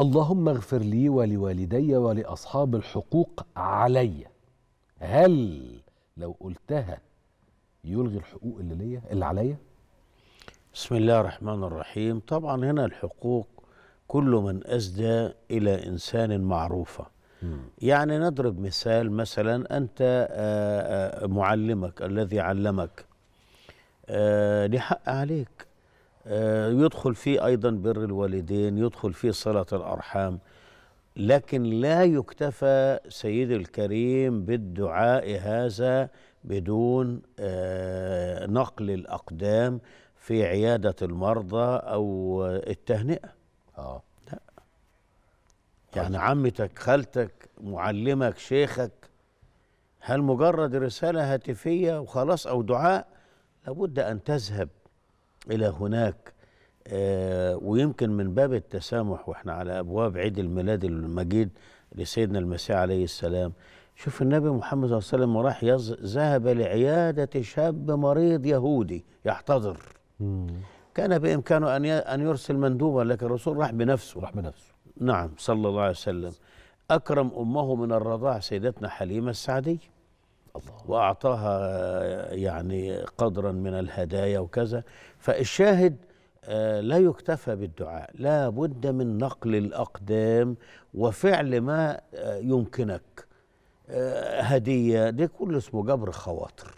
اللهم اغفر لي ولوالدي ولاصحاب الحقوق علي هل لو قلتها يلغي الحقوق اللي ليا اللي عليا بسم الله الرحمن الرحيم طبعا هنا الحقوق كل من أسدى إلى إنسان معروفة يعني نضرب مثال مثلا أنت آه، آه، معلمك الذي علمك آه، لحق عليك آه، يدخل فيه أيضا بر الوالدين يدخل فيه صلة الأرحام لكن لا يكتفى سيد الكريم بالدعاء هذا بدون آه، نقل الأقدام في عيادة المرضى أو التهنئة آه. لا. يعني طيب. عمتك خالتك معلمك شيخك هل مجرد رسالة هاتفية وخلاص أو دعاء لابد أن تذهب إلى هناك آه، ويمكن من باب التسامح وإحنا على أبواب عيد الميلاد المجيد لسيدنا المسيح عليه السلام شوف النبي محمد صلى الله عليه وسلم راح يز... ذهب لعيادة شاب مريض يهودي يحتضر مم. كان بإمكانه أن ي... أن يرسل مندوبا لكن الرسول راح بنفسه راح بنفسه نعم صلى الله عليه وسلم أكرم أمه من الرضاع سيدتنا حليمة السعدية وأعطاها يعني قدرا من الهدايا وكذا فالشاهد آه، لا يكتفى بالدعاء لا بد من نقل الأقدام وفعل ما آه، يمكنك آه، هدية دي كل اسمه جبر خواطر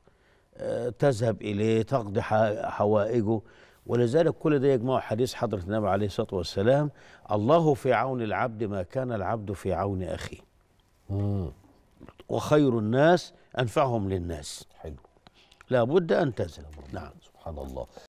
تذهب إليه تقضي حوائجه ولذلك كل ده يجمعه حديث حضرة النبي عليه الصلاة والسلام الله في عون العبد ما كان العبد في عون أخيه وخير الناس أنفعهم للناس حلو لا بد أن تزل نعم سبحان الله